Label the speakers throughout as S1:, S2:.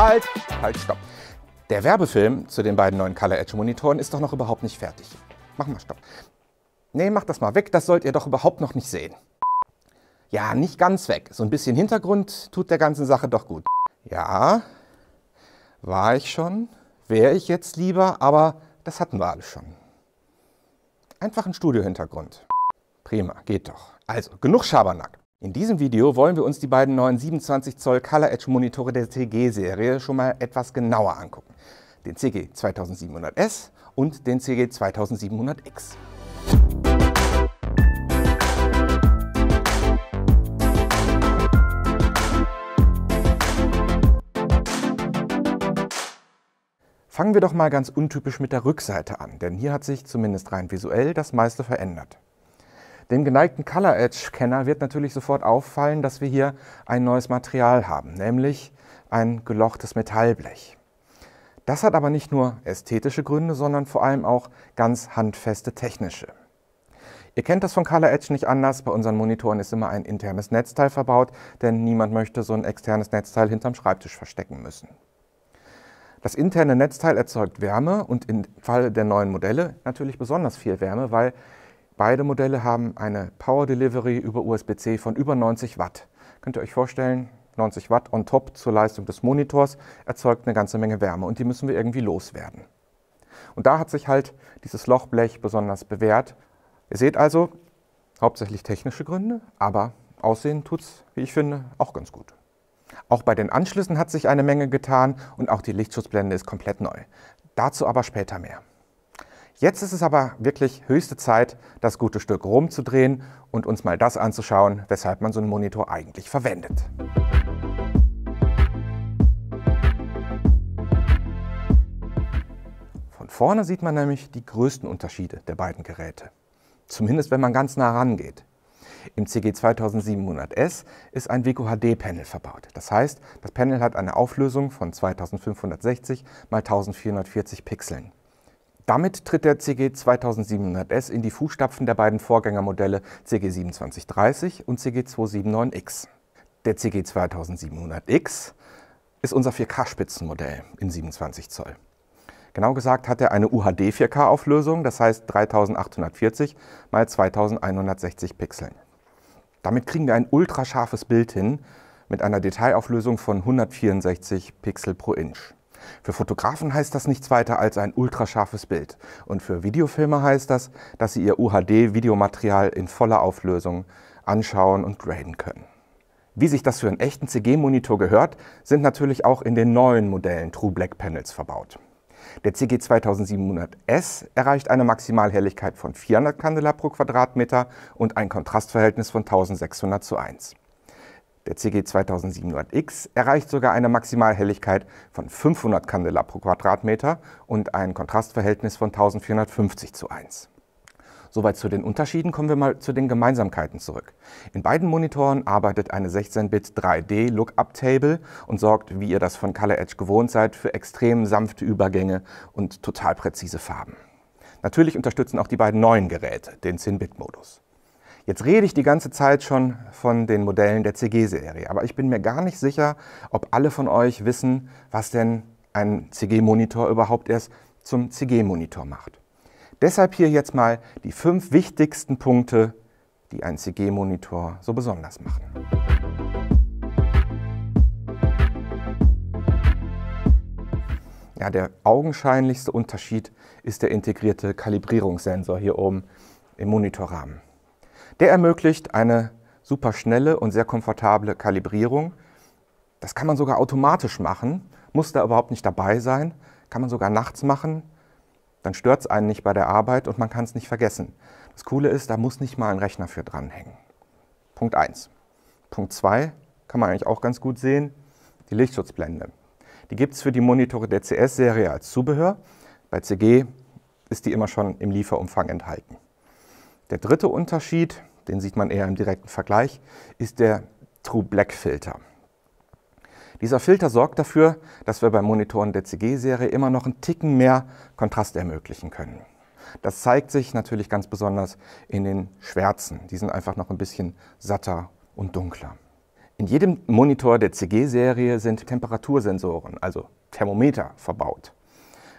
S1: Halt! Halt, stopp. Der Werbefilm zu den beiden neuen Color Edge Monitoren ist doch noch überhaupt nicht fertig. Mach mal stopp. Nee, mach das mal weg, das sollt ihr doch überhaupt noch nicht sehen. Ja, nicht ganz weg. So ein bisschen Hintergrund tut der ganzen Sache doch gut. Ja, war ich schon, wäre ich jetzt lieber, aber das hatten wir alle schon. Einfach ein Studio-Hintergrund. Prima, geht doch. Also, genug Schabernack. In diesem Video wollen wir uns die beiden neuen 27 Zoll Color Edge Monitore der CG-Serie schon mal etwas genauer angucken. Den CG 2700S und den CG 2700X. Fangen wir doch mal ganz untypisch mit der Rückseite an, denn hier hat sich zumindest rein visuell das meiste verändert. Dem geneigten Color Edge-Kenner wird natürlich sofort auffallen, dass wir hier ein neues Material haben, nämlich ein gelochtes Metallblech. Das hat aber nicht nur ästhetische Gründe, sondern vor allem auch ganz handfeste technische. Ihr kennt das von Color Edge nicht anders. Bei unseren Monitoren ist immer ein internes Netzteil verbaut, denn niemand möchte so ein externes Netzteil hinterm Schreibtisch verstecken müssen. Das interne Netzteil erzeugt Wärme und im Fall der neuen Modelle natürlich besonders viel Wärme, weil Beide Modelle haben eine Power Delivery über USB-C von über 90 Watt. Könnt ihr euch vorstellen, 90 Watt on top zur Leistung des Monitors erzeugt eine ganze Menge Wärme und die müssen wir irgendwie loswerden. Und da hat sich halt dieses Lochblech besonders bewährt. Ihr seht also, hauptsächlich technische Gründe, aber aussehen tut es, wie ich finde, auch ganz gut. Auch bei den Anschlüssen hat sich eine Menge getan und auch die Lichtschutzblende ist komplett neu. Dazu aber später mehr. Jetzt ist es aber wirklich höchste Zeit, das gute Stück rumzudrehen und uns mal das anzuschauen, weshalb man so einen Monitor eigentlich verwendet. Von vorne sieht man nämlich die größten Unterschiede der beiden Geräte. Zumindest wenn man ganz nah rangeht. Im CG 2700S ist ein wqhd panel verbaut. Das heißt, das Panel hat eine Auflösung von 2560 x 1440 Pixeln. Damit tritt der CG 2700S in die Fußstapfen der beiden Vorgängermodelle CG 2730 und CG 279X. Der CG 2700X ist unser 4K-Spitzenmodell in 27 Zoll. Genau gesagt hat er eine UHD 4K-Auflösung, das heißt 3840 x 2160 Pixeln. Damit kriegen wir ein ultrascharfes Bild hin mit einer Detailauflösung von 164 Pixel pro Inch. Für Fotografen heißt das nichts weiter als ein ultrascharfes Bild. Und für Videofilmer heißt das, dass sie ihr UHD-Videomaterial in voller Auflösung anschauen und graden können. Wie sich das für einen echten CG-Monitor gehört, sind natürlich auch in den neuen Modellen True Black Panels verbaut. Der CG 2700S erreicht eine Maximalhelligkeit von 400 Candela pro Quadratmeter und ein Kontrastverhältnis von 1600 zu 1. Der CG 2700X erreicht sogar eine Maximalhelligkeit von 500 Candela pro Quadratmeter und ein Kontrastverhältnis von 1450 zu 1. Soweit zu den Unterschieden, kommen wir mal zu den Gemeinsamkeiten zurück. In beiden Monitoren arbeitet eine 16-Bit 3D Lookup-Table und sorgt, wie ihr das von Color Edge gewohnt seid, für extrem sanfte Übergänge und total präzise Farben. Natürlich unterstützen auch die beiden neuen Geräte den 10-Bit-Modus. Jetzt rede ich die ganze Zeit schon von den Modellen der CG-Serie, aber ich bin mir gar nicht sicher, ob alle von euch wissen, was denn ein CG-Monitor überhaupt erst zum CG-Monitor macht. Deshalb hier jetzt mal die fünf wichtigsten Punkte, die einen CG-Monitor so besonders machen. Ja, der augenscheinlichste Unterschied ist der integrierte Kalibrierungssensor hier oben im Monitorrahmen. Der ermöglicht eine super schnelle und sehr komfortable Kalibrierung. Das kann man sogar automatisch machen, muss da überhaupt nicht dabei sein, kann man sogar nachts machen, dann stört es einen nicht bei der Arbeit und man kann es nicht vergessen. Das Coole ist, da muss nicht mal ein Rechner für dranhängen. Punkt 1. Punkt 2 kann man eigentlich auch ganz gut sehen, die Lichtschutzblende. Die gibt es für die Monitore der CS-Serie als Zubehör. Bei CG ist die immer schon im Lieferumfang enthalten. Der dritte Unterschied ist, den sieht man eher im direkten Vergleich, ist der True Black Filter. Dieser Filter sorgt dafür, dass wir bei Monitoren der CG-Serie immer noch einen Ticken mehr Kontrast ermöglichen können. Das zeigt sich natürlich ganz besonders in den Schwärzen. Die sind einfach noch ein bisschen satter und dunkler. In jedem Monitor der CG-Serie sind Temperatursensoren, also Thermometer, verbaut.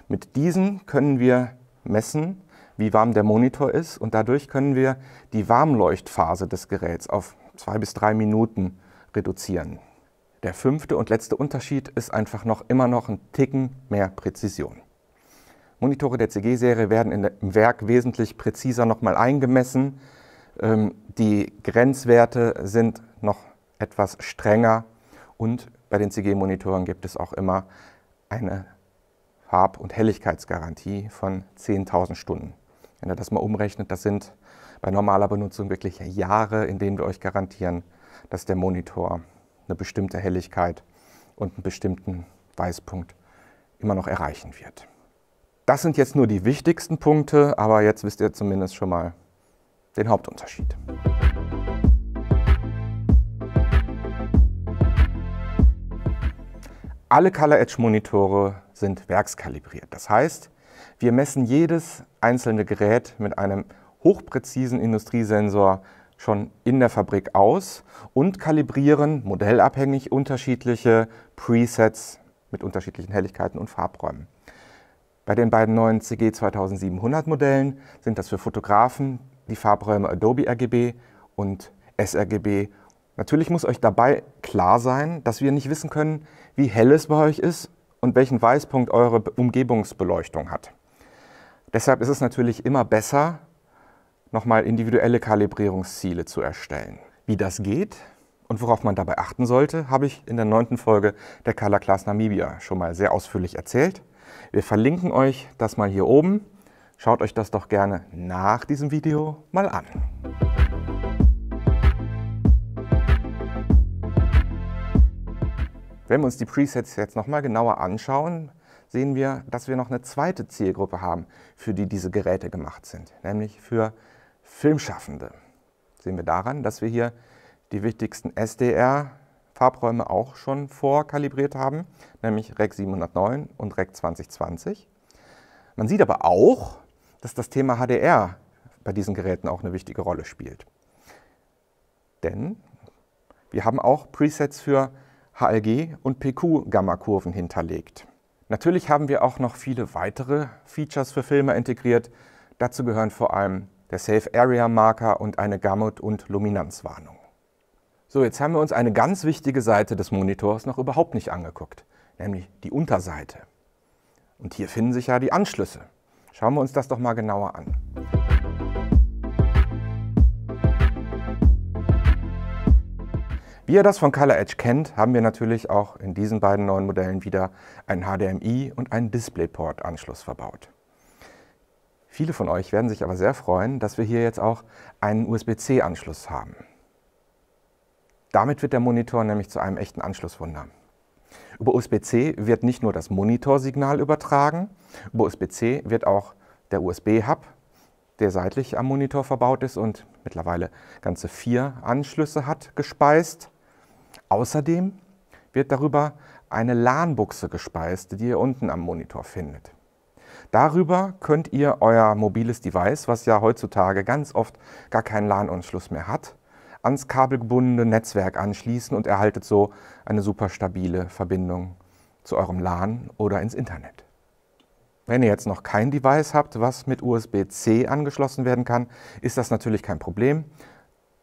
S1: Mit diesen können wir messen, wie warm der Monitor ist und dadurch können wir die Warmleuchtphase des Geräts auf zwei bis drei Minuten reduzieren. Der fünfte und letzte Unterschied ist einfach noch immer noch ein Ticken mehr Präzision. Monitore der CG-Serie werden im Werk wesentlich präziser nochmal eingemessen. Ähm, die Grenzwerte sind noch etwas strenger und bei den CG-Monitoren gibt es auch immer eine Farb- und Helligkeitsgarantie von 10.000 Stunden. Wenn ihr das mal umrechnet, das sind bei normaler Benutzung wirklich Jahre, in denen wir euch garantieren, dass der Monitor eine bestimmte Helligkeit und einen bestimmten Weißpunkt immer noch erreichen wird. Das sind jetzt nur die wichtigsten Punkte, aber jetzt wisst ihr zumindest schon mal den Hauptunterschied. Alle Color Edge Monitore sind werkskalibriert. Das heißt, wir messen jedes einzelne Gerät mit einem hochpräzisen Industriesensor schon in der Fabrik aus und kalibrieren modellabhängig unterschiedliche Presets mit unterschiedlichen Helligkeiten und Farbräumen. Bei den beiden neuen CG 2700 Modellen sind das für Fotografen die Farbräume Adobe RGB und sRGB. Natürlich muss euch dabei klar sein, dass wir nicht wissen können, wie hell es bei euch ist und welchen Weißpunkt eure Umgebungsbeleuchtung hat. Deshalb ist es natürlich immer besser, nochmal individuelle Kalibrierungsziele zu erstellen. Wie das geht und worauf man dabei achten sollte, habe ich in der neunten Folge der Color Class Namibia schon mal sehr ausführlich erzählt. Wir verlinken euch das mal hier oben. Schaut euch das doch gerne nach diesem Video mal an. Wenn wir uns die Presets jetzt nochmal genauer anschauen, sehen wir, dass wir noch eine zweite Zielgruppe haben, für die diese Geräte gemacht sind, nämlich für Filmschaffende. Sehen wir daran, dass wir hier die wichtigsten SDR-Farbräume auch schon vorkalibriert haben, nämlich REC 709 und REC 2020. Man sieht aber auch, dass das Thema HDR bei diesen Geräten auch eine wichtige Rolle spielt. Denn wir haben auch Presets für HLG und PQ-Gamma-Kurven hinterlegt. Natürlich haben wir auch noch viele weitere Features für Filme integriert. Dazu gehören vor allem der Safe Area Marker und eine Gamut- und Luminanzwarnung. So, jetzt haben wir uns eine ganz wichtige Seite des Monitors noch überhaupt nicht angeguckt, nämlich die Unterseite. Und hier finden sich ja die Anschlüsse. Schauen wir uns das doch mal genauer an. Wie ihr das von Color Edge kennt, haben wir natürlich auch in diesen beiden neuen Modellen wieder einen HDMI und einen DisplayPort-Anschluss verbaut. Viele von euch werden sich aber sehr freuen, dass wir hier jetzt auch einen USB-C-Anschluss haben. Damit wird der Monitor nämlich zu einem echten Anschlusswunder. Über USB-C wird nicht nur das Monitorsignal übertragen, über USB-C wird auch der USB-Hub, der seitlich am Monitor verbaut ist und mittlerweile ganze vier Anschlüsse hat, gespeist. Außerdem wird darüber eine LAN-Buchse gespeist, die ihr unten am Monitor findet. Darüber könnt ihr euer mobiles Device, was ja heutzutage ganz oft gar keinen LAN-Anschluss mehr hat, ans kabelgebundene Netzwerk anschließen und erhaltet so eine super stabile Verbindung zu eurem LAN oder ins Internet. Wenn ihr jetzt noch kein Device habt, was mit USB-C angeschlossen werden kann, ist das natürlich kein Problem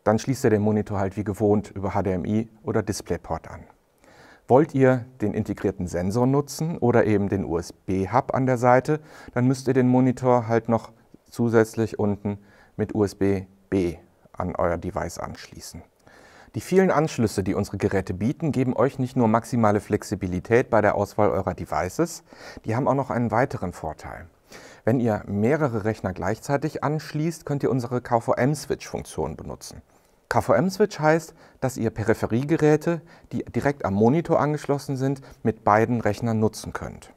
S1: dann schließt ihr den Monitor halt wie gewohnt über HDMI oder DisplayPort an. Wollt ihr den integrierten Sensor nutzen oder eben den USB-Hub an der Seite, dann müsst ihr den Monitor halt noch zusätzlich unten mit USB-B an euer Device anschließen. Die vielen Anschlüsse, die unsere Geräte bieten, geben euch nicht nur maximale Flexibilität bei der Auswahl eurer Devices, die haben auch noch einen weiteren Vorteil. Wenn ihr mehrere Rechner gleichzeitig anschließt, könnt ihr unsere KVM-Switch-Funktion benutzen. KVM-Switch heißt, dass ihr Peripheriegeräte, die direkt am Monitor angeschlossen sind, mit beiden Rechnern nutzen könnt.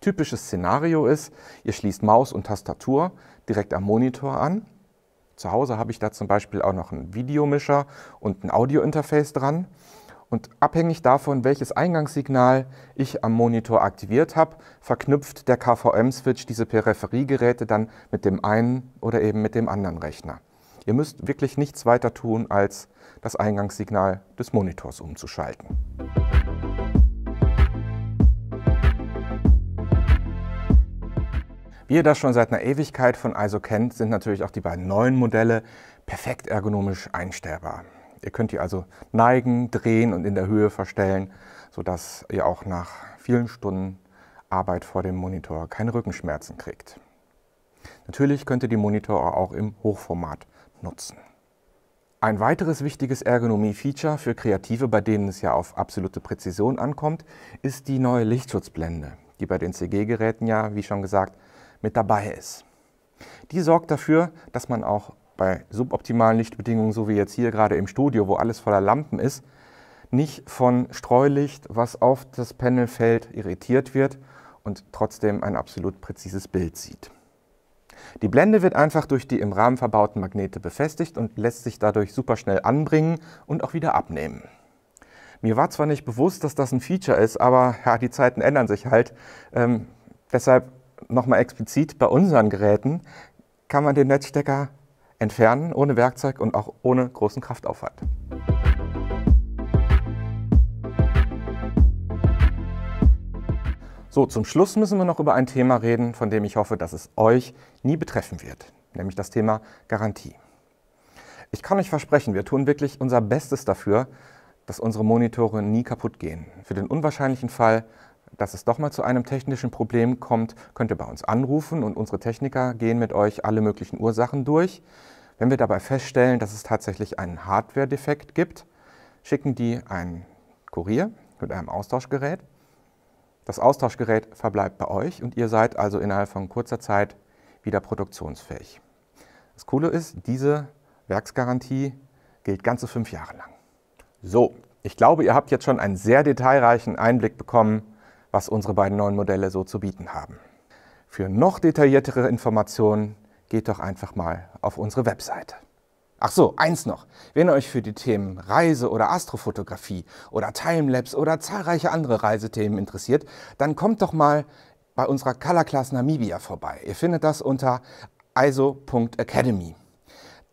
S1: Typisches Szenario ist, ihr schließt Maus und Tastatur direkt am Monitor an. Zu Hause habe ich da zum Beispiel auch noch einen Videomischer und ein Audiointerface dran. Und abhängig davon, welches Eingangssignal ich am Monitor aktiviert habe, verknüpft der KVM-Switch diese Peripheriegeräte dann mit dem einen oder eben mit dem anderen Rechner. Ihr müsst wirklich nichts weiter tun, als das Eingangssignal des Monitors umzuschalten. Wie ihr das schon seit einer Ewigkeit von ISO kennt, sind natürlich auch die beiden neuen Modelle perfekt ergonomisch einstellbar. Ihr könnt die also neigen, drehen und in der Höhe verstellen, sodass ihr auch nach vielen Stunden Arbeit vor dem Monitor keine Rückenschmerzen kriegt. Natürlich könnt ihr die Monitore auch im Hochformat nutzen. Ein weiteres wichtiges Ergonomie-Feature für Kreative, bei denen es ja auf absolute Präzision ankommt, ist die neue Lichtschutzblende, die bei den CG-Geräten ja, wie schon gesagt, mit dabei ist. Die sorgt dafür, dass man auch bei suboptimalen Lichtbedingungen, so wie jetzt hier gerade im Studio, wo alles voller Lampen ist, nicht von Streulicht, was auf das Panel fällt, irritiert wird und trotzdem ein absolut präzises Bild sieht. Die Blende wird einfach durch die im Rahmen verbauten Magnete befestigt und lässt sich dadurch super schnell anbringen und auch wieder abnehmen. Mir war zwar nicht bewusst, dass das ein Feature ist, aber ja, die Zeiten ändern sich halt. Ähm, deshalb nochmal explizit, bei unseren Geräten kann man den Netzstecker entfernen ohne Werkzeug und auch ohne großen Kraftaufwand. So, zum Schluss müssen wir noch über ein Thema reden, von dem ich hoffe, dass es euch nie betreffen wird, nämlich das Thema Garantie. Ich kann euch versprechen, wir tun wirklich unser Bestes dafür, dass unsere Monitore nie kaputt gehen. Für den unwahrscheinlichen Fall, dass es doch mal zu einem technischen Problem kommt, könnt ihr bei uns anrufen und unsere Techniker gehen mit euch alle möglichen Ursachen durch. Wenn wir dabei feststellen, dass es tatsächlich einen Hardware-Defekt gibt, schicken die einen Kurier mit einem Austauschgerät das Austauschgerät verbleibt bei euch und ihr seid also innerhalb von kurzer Zeit wieder produktionsfähig. Das Coole ist, diese Werksgarantie gilt ganze fünf Jahre lang. So, ich glaube, ihr habt jetzt schon einen sehr detailreichen Einblick bekommen, was unsere beiden neuen Modelle so zu bieten haben. Für noch detailliertere Informationen geht doch einfach mal auf unsere Webseite. Ach so, eins noch. Wenn ihr euch für die Themen Reise oder Astrofotografie oder Timelapse oder zahlreiche andere Reisethemen interessiert, dann kommt doch mal bei unserer Color Class Namibia vorbei. Ihr findet das unter iso.academy.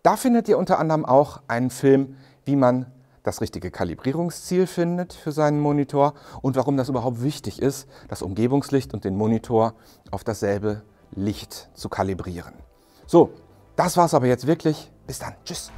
S1: Da findet ihr unter anderem auch einen Film, wie man das richtige Kalibrierungsziel findet für seinen Monitor und warum das überhaupt wichtig ist, das Umgebungslicht und den Monitor auf dasselbe Licht zu kalibrieren. So, das war's aber jetzt wirklich. Bis dann. Tschüss.